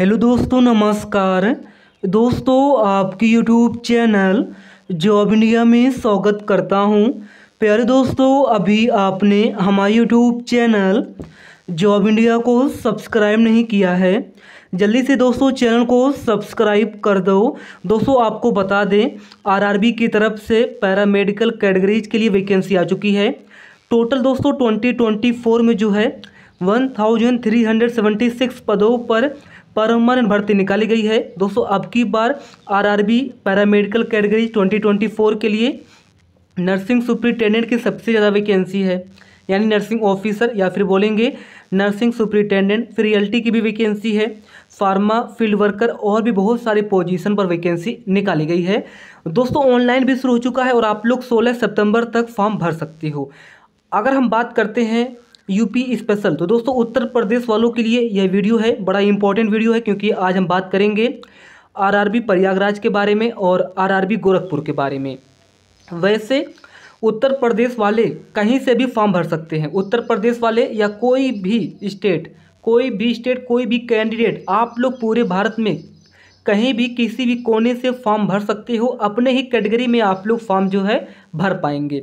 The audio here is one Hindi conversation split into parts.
हेलो दोस्तों नमस्कार दोस्तों आपकी यूट्यूब चैनल जॉब इंडिया में स्वागत करता हूं प्यारे दोस्तों अभी आपने हमारे यूट्यूब चैनल जॉब इंडिया को सब्सक्राइब नहीं किया है जल्दी से दोस्तों चैनल को सब्सक्राइब कर दो दोस्तों आपको बता दें आरआरबी की तरफ से पैरामेडिकल कैटेगरीज के लिए वैकेंसी आ चुकी है टोटल दोस्तों ट्वेंटी में जो है वन पदों पर परमानेंट भर्ती निकाली गई है दोस्तों अब की बार आरआरबी पैरामेडिकल कैटेगरी 2024 के लिए नर्सिंग सुप्रिटेंडेंट की सबसे ज़्यादा वैकेंसी है यानी नर्सिंग ऑफिसर या फिर बोलेंगे नर्सिंग सुप्रिटेंडेंट फिर रियल्टी की भी वैकेंसी है फार्मा फील्ड वर्कर और भी बहुत सारी पोजीशन पर वैकेंसी निकाली गई है दोस्तों ऑनलाइन भी शुरू हो चुका है और आप लोग 16 सितंबर तक फॉर्म भर सकते हो अगर हम बात करते हैं यूपी स्पेशल तो दोस्तों उत्तर प्रदेश वालों के लिए यह वीडियो है बड़ा इंपॉर्टेंट वीडियो है क्योंकि आज हम बात करेंगे आरआरबी प्रयागराज के बारे में और आरआरबी गोरखपुर के बारे में वैसे उत्तर प्रदेश वाले कहीं से भी फॉर्म भर सकते हैं उत्तर प्रदेश वाले या कोई भी स्टेट कोई भी स्टेट कोई भी कैंडिडेट आप लोग पूरे भारत में कहीं भी किसी भी कोने से फॉर्म भर सकते हो अपने ही कैटेगरी में आप लोग फॉर्म जो है भर पाएंगे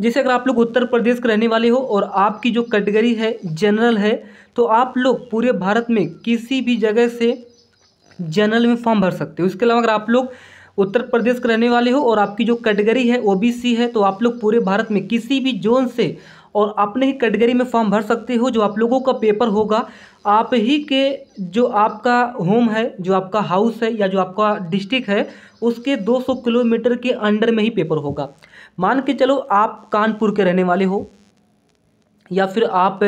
जैसे अगर आप लोग उत्तर प्रदेश के रहने वाले हो और आपकी जो कैटेगरी है जनरल है तो आप लोग पूरे भारत में किसी भी जगह से जनरल में फॉर्म भर सकते हो उसके अलावा अगर आप लोग उत्तर प्रदेश के रहने वाले हो और आपकी जो कैटेगरी है ओ है तो आप लोग पूरे भारत में किसी भी जोन से और अपने ही कैटेगरी में फॉर्म भर सकते हो जो आप लोगों का पेपर होगा आप ही के जो आपका होम है जो आपका हाउस है या जो आपका डिस्ट्रिक्ट है उसके 200 किलोमीटर के अंडर में ही पेपर होगा मान के चलो आप कानपुर के रहने वाले हो या फिर आप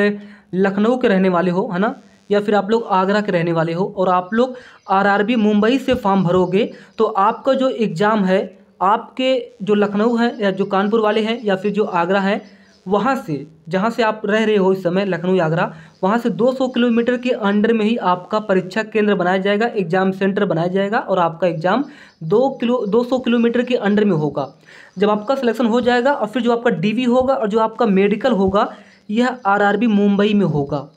लखनऊ के रहने वाले हो है ना या फिर आप लोग आगरा के रहने वाले हो और आप लोग आरआरबी मुंबई से फॉर्म भरोगे तो आपका जो एग्ज़ाम है आपके जो लखनऊ है या जो कानपुर वाले हैं या फिर जो आगरा है वहाँ से जहाँ से आप रह रहे हो इस समय लखनऊ आगरा वहाँ से 200 किलोमीटर के अंडर में ही आपका परीक्षा केंद्र बनाया जाएगा एग्जाम सेंटर बनाया जाएगा और आपका एग्जाम दो किलो 200 किलोमीटर के अंडर में होगा जब आपका सिलेक्शन हो जाएगा और फिर जो आपका डीवी होगा और जो आपका मेडिकल होगा यह आर मुंबई में होगा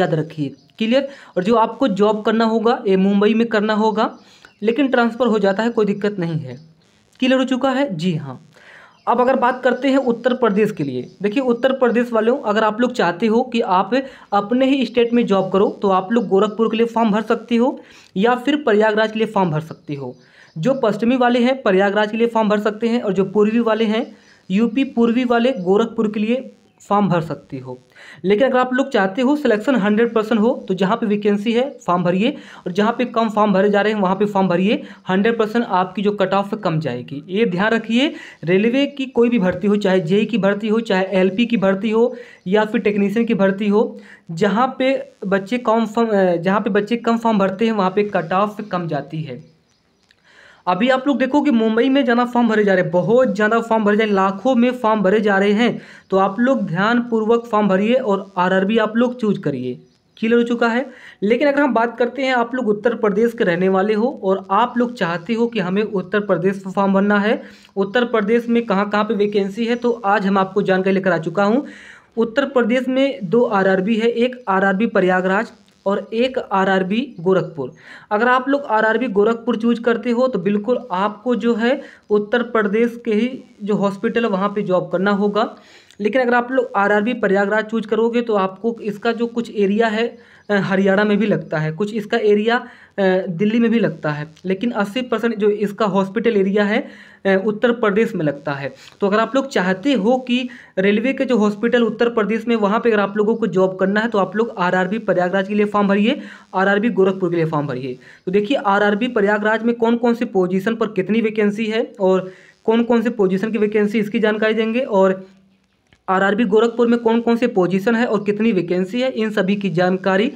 याद रखिए क्लियर और जो आपको जॉब करना होगा ये मुंबई में करना होगा लेकिन ट्रांसफ़र हो जाता है कोई दिक्कत नहीं है क्लियर हो चुका है जी हाँ अब अगर बात करते हैं उत्तर प्रदेश के लिए देखिए उत्तर प्रदेश वालों अगर आप लोग चाहते हो कि आप अपने ही स्टेट में जॉब करो तो आप लोग गोरखपुर के लिए फॉर्म भर सकते हो या फिर प्रयागराज के लिए फॉर्म भर सकते हो जो पश्चिमी वाले हैं प्रयागराज के लिए फॉर्म भर सकते हैं और जो पूर्वी वाले हैं यूपी पूर्वी वाले गोरखपुर के लिए फॉर्म भर सकती हो लेकिन अगर आप लोग चाहते हो सिलेक्शन हंड्रेड परसेंट हो तो जहाँ पे वैकेंसी है फॉर्म भरिए और जहाँ पे कम फॉर्म भरे जा रहे हैं वहाँ पे फॉर्म भरिए हंड्रेड परसेंट आपकी जो कट ऑफ कम जाएगी ये ध्यान रखिए रेलवे की कोई भी भर्ती हो चाहे जेई e की भर्ती हो चाहे एल की भर्ती हो या फिर टेक्नीशियन की भर्ती हो जहाँ पे बच्चे कम फॉर्म जहाँ पे बच्चे कम फॉर्म भरते हैं वहाँ पर कट ऑफ कम जाती है अभी आप लोग देखो कि मुंबई में जाना फॉर्म भरे जा रहे हैं बहुत ज़्यादा फॉर्म भरे जा रहे हैं लाखों में फॉर्म भरे जा रहे हैं तो आप लोग ध्यानपूर्वक फॉर्म भरिए और आरआरबी आप लोग चूज करिए क्लियर हो चुका है लेकिन अगर हम बात करते हैं आप लोग उत्तर प्रदेश के रहने वाले हो और आप लोग चाहते हो कि हमें उत्तर प्रदेश में फॉर्म भरना है उत्तर प्रदेश में कहाँ कहाँ पे वैकेंसी है तो आज हम आपको जानकारी लेकर आ चुका हूँ उत्तर प्रदेश में दो आरआरबी है एक आरआरबी प्रयागराज और एक आरआरबी गोरखपुर अगर आप लोग आरआरबी गोरखपुर चूज करते हो तो बिल्कुल आपको जो है उत्तर प्रदेश के ही जो हॉस्पिटल है वहाँ पर जॉब करना होगा लेकिन अगर आप लोग आरआरबी प्रयागराज चूज करोगे तो आपको इसका जो कुछ एरिया है हरियाणा में भी लगता है कुछ इसका एरिया दिल्ली में भी लगता है लेकिन 80 परसेंट जो इसका हॉस्पिटल एरिया है उत्तर प्रदेश में लगता है तो अगर आप लोग चाहते हो कि रेलवे के जो हॉस्पिटल उत्तर प्रदेश में वहाँ पे अगर आप लोगों को जॉब करना है तो आप लोग आरआरबी प्रयागराज के लिए फॉर्म भरिए आरआरबी गोरखपुर के लिए फॉर्म भरिए तो देखिए आर प्रयागराज में कौन कौन सी पोजिशन पर कितनी वैकेंसी है और कौन कौन से पोजीशन की वैकेंसी इसकी जानकारी देंगे और आरआरबी गोरखपुर में कौन कौन से पोजीशन है और कितनी वैकेंसी है इन सभी की जानकारी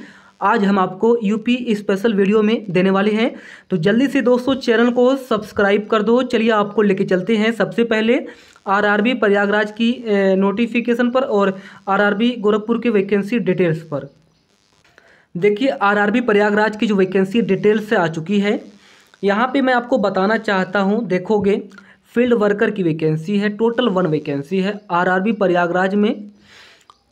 आज हम आपको यूपी स्पेशल वीडियो में देने वाले हैं तो जल्दी से दोस्तों चैनल को सब्सक्राइब कर दो चलिए आपको लेके चलते हैं सबसे पहले आरआरबी प्रयागराज की नोटिफिकेशन पर और आरआरबी गोरखपुर के वैकेंसी डिटेल्स पर देखिए आरआरबी प्रयागराज की जो वैकेंसी डिटेल्स से आ चुकी है यहाँ पे मैं आपको बताना चाहता हूँ देखोगे फील्ड वर्कर की वैकेंसी है टोटल वन वैकेंसी है आरआरबी प्रयागराज में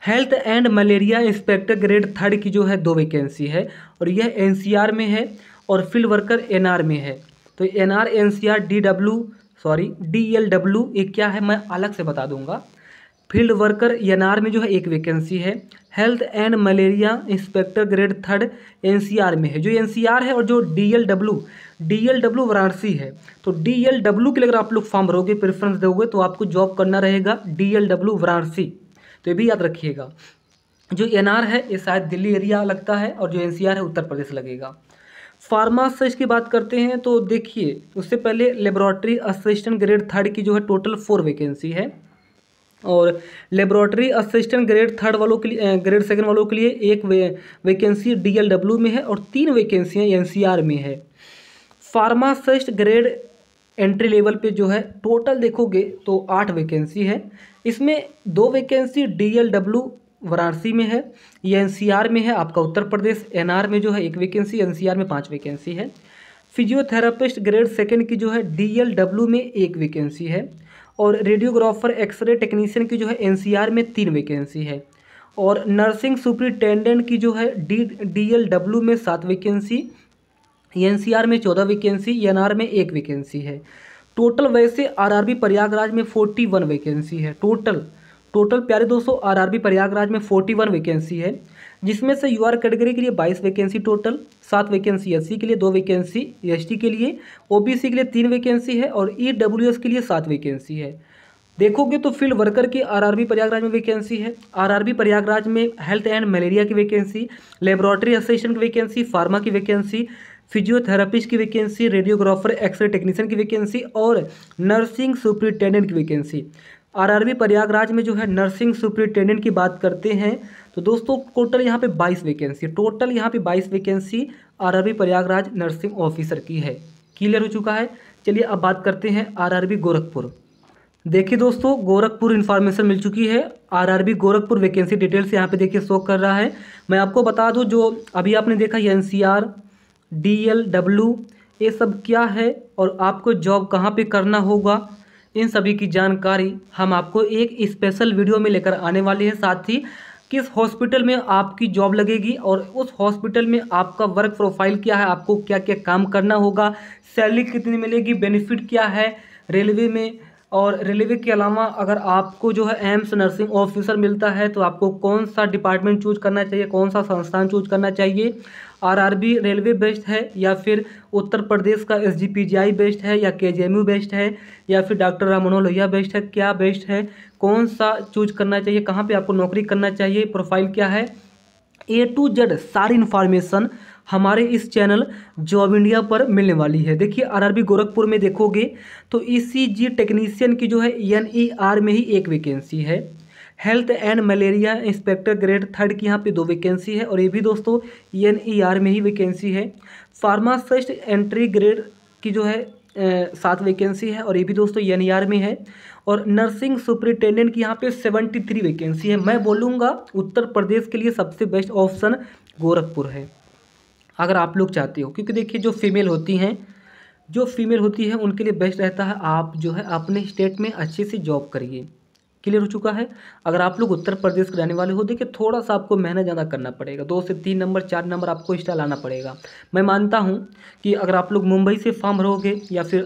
health and malaria inspector grade third की जो है दो वैकेंसी है और यह एनसीआर में है और फील्ड वर्कर एनआर में है तो NR NCR DW sorry DLW ये क्या है मैं अलग से बता दूंगा फील्ड वर्कर एन में जो है एक वैकेंसी है health and malaria inspector grade third NCR में है जो एनसीआर है और जो डीएलडब्ल्यू डीएलडब्ल्यू वाराणसी है तो डीएलडब्ल्यू के लिए अगर आप लोग फॉर्म भरोगे प्रेफरेंस दोगे तो आपको जॉब करना रहेगा डीएलडब्ल्यू वाराणसी तो ये भी याद रखिएगा जो एन है ये शायद दिल्ली एरिया लगता है और जो एन है उत्तर प्रदेश लगेगा फार्मा सर्च की बात करते हैं तो देखिए उससे पहले लेबोरेटरी असिस्टेंट ग्रेड थर्ड की जो है टोटल फोर वैकेंसी है और लेबोरेटरी असिस्टेंट ग्रेड थर्ड वालों के लिए ग्रेड सेकंड वालों के लिए एक वे, वैकेंसी डीएलडब्ल्यू में है और तीन वैकेंसियाँ एनसीआर में है फार्मासिस्ट ग्रेड एंट्री लेवल पे जो है टोटल देखोगे तो आठ वैकेंसी है इसमें दो वैकेंसी डीएलडब्ल्यू वाराणसी में है ये आर में है आपका उत्तर प्रदेश आर में जो है एक वैकेंसी आर में पाँच वैकेंसी है फिजियोथेरापिस्ट ग्रेड सेकेंड की जो है डब्ल्यू में एक वैकेंसी है और रेडियोग्राफर एक्सरे टेक्नीशियन की जो है एन में तीन वैकेंसी है और नर्सिंग सुप्रिटेंडेंट की जो है डी डब्ल्यू में सात वैकेंसी आर में चौदह वैकेंसी आर में एक वैकेंसी है टोटल वैसे आरआरबी प्रयागराज में फोर्टी वन वैकेंसी है टोटल टोटल प्यारे दोस्तों आरआरबी प्रयागराज में फोर्टी वन वैकेंसी है जिसमें से यूआर कैटेगरी के लिए बाईस वैकेंसी टोटल सात वैकेंसी एस के लिए दो वैकेंसी एस के लिए ओबीसी के लिए तीन वैकेंसी है और ई e के लिए सात वैकेंसी है देखोगे तो फील्ड वर्कर की आरआरबी प्रयागराज में वैकेंसी है आरआरबी प्रयागराज में हेल्थ एंड मलेरिया की वैकेंसी लेबोरेटरी असिस्टेंट की वैकेंसी फार्मा की वैकेंसी फिजियोथेरापिस्ट की वैकेंसी रेडियोग्राफर एक्सरे टेक्नीशियन की वैकेंसी और नर्सिंग सुपरिटेंडेंट की वैकेंसी आरआरबी प्रयागराज में जो है नर्सिंग सुपरिटेंडेंट की बात करते हैं तो दोस्तों टोटल यहाँ पे 22 वैकेंसी टोटल यहाँ पे 22 vacancy RRB Prayagraj nursing officer की है क्लियर हो चुका है चलिए अब बात करते हैं आरआरबी गोरखपुर देखिए दोस्तों गोरखपुर इन्फॉर्मेशन मिल चुकी है आरआरबी गोरखपुर वैकेंसी डिटेल्स यहाँ पे देखिए शो कर रहा है मैं आपको बता दूँ जो अभी आपने देखा एन सी आर ये सब क्या है और आपको जॉब कहाँ पर करना होगा इन सभी की जानकारी हम आपको एक स्पेशल वीडियो में लेकर आने वाले हैं साथ ही किस हॉस्पिटल में आपकी जॉब लगेगी और उस हॉस्पिटल में आपका वर्क प्रोफाइल क्या है आपको क्या क्या काम करना होगा सैलरी कितनी मिलेगी बेनिफिट क्या है रेलवे में और रेलवे के अलावा अगर आपको जो है एम्स नर्सिंग ऑफिसर मिलता है तो आपको कौन सा डिपार्टमेंट चूज करना चाहिए कौन सा संस्थान चूज करना चाहिए आरआरबी रेलवे बेस्ट है या फिर उत्तर प्रदेश का एस बेस्ट है या के बेस्ट है या फिर डॉक्टर राम लोहिया बेस्ट है क्या बेस्ट है कौन सा चूज करना चाहिए कहाँ पे आपको नौकरी करना चाहिए प्रोफाइल क्या है ए टू जेड सारी इन्फॉर्मेशन हमारे इस चैनल जॉब इंडिया पर मिलने वाली है देखिए आरआरबी गोरखपुर में देखोगे तो ईसीजी टेक्नीशियन की जो है एनईआर e में ही एक वैकेंसी है health and malaria inspector grade third की यहाँ पे दो वैकेंसी है और ये भी दोस्तों ई एन ई आर में ही वैकेंसी है फार्मासिस्ट एंट्री ग्रेड की जो है सात वैकेंसी है और ये भी दोस्तों एन ई आर में है और नर्सिंग सुपरिटेंडेंट की यहाँ पे सेवेंटी थ्री वैकेंसी है मैं बोलूँगा उत्तर प्रदेश के लिए सबसे बेस्ट ऑप्शन गोरखपुर है अगर आप लोग चाहते हो क्योंकि देखिए जो फीमेल होती हैं जो फीमेल होती है उनके लिए बेस्ट रहता है आप जो है अपने स्टेट में अच्छे से जॉब करिए क्लियर हो चुका है अगर आप लोग उत्तर प्रदेश के रहने वाले हो देखिए थोड़ा सा आपको मेहनत ज़्यादा करना पड़ेगा दो से तीन नंबर चार नंबर आपको एक्स्ट्रा लाना पड़ेगा मैं मानता हूँ कि अगर आप लोग मुंबई से फॉर्म भरोगे या फिर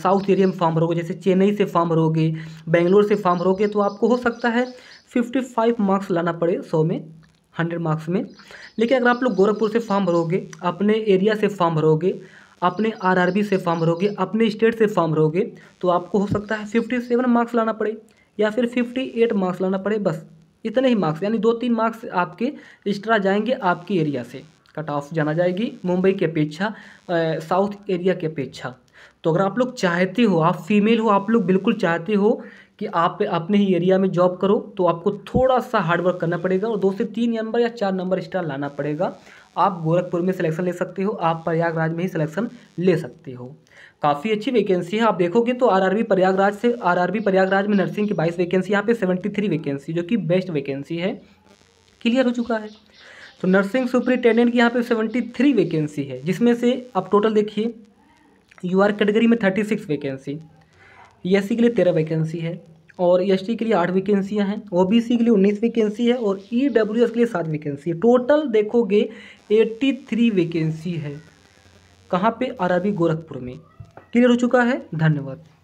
साउथ एरिया में फॉर्म भरोगे जैसे चेन्नई से फॉर्म भरोगे बेंगलोर से फॉर्म भरोगे तो आपको हो सकता है फिफ्टी फाइव मार्क्स लाना पड़े सौ में हंड्रेड मार्क्स में लेकिन अगर आप लोग गोरखपुर से फॉर्म भरोगे अपने एरिया से फॉर्म भरोगे अपने आरआरबी से फॉर्म भरोगे अपने स्टेट से फॉर्म भरोगे तो आपको हो सकता है फिफ्टी सेवन मार्क्स लाना पड़े या फिर फिफ्टी एट मार्क्स लाना पड़े बस इतने ही मार्क्स यानी दो तीन मार्क्स आपके एक्स्ट्रा जाएंगे आपके एरिया से कट ऑफ जाना जाएगी मुंबई की अपेक्षा साउथ एरिया की अपेक्षा तो अगर आप लोग चाहते हो आप फीमेल हो आप लोग बिल्कुल चाहते हो कि आप अपने ही एरिया में जॉब करो तो आपको थोड़ा सा हार्डवर्क करना पड़ेगा और दो से तीन नंबर या चार नंबर स्टार लाना पड़ेगा आप गोरखपुर में सिलेक्शन ले सकते हो आप प्रयागराज में ही सिलेक्शन ले सकते हो काफ़ी अच्छी वैकेंसी है आप देखोगे तो आरआरबी प्रयागराज से आरआरबी प्रयागराज में नर्सिंग की बाईस वैकेंसी यहाँ पे सेवेंटी थ्री वैकेंसी जो कि बेस्ट वैकेंसी है क्लियर हो चुका है तो नर्सिंग सुपरिटेंडेंट की यहाँ पे सेवेंटी थ्री वैकेंसी है जिसमें से आप टोटल देखिए यू आर कैटेगरी में thirty six vacancy S e के लिए तेरह वैकेंसी है और एस e के लिए आठ वैकेंसियाँ हैं ओ के लिए उन्नीस वैकेंसी है और ई e के लिए सात वैकेंसी है टोटल देखोगे एट्टी थ्री वैकेंसी है कहाँ पर अरबी गोरखपुर में क्लियर हो चुका है धन्यवाद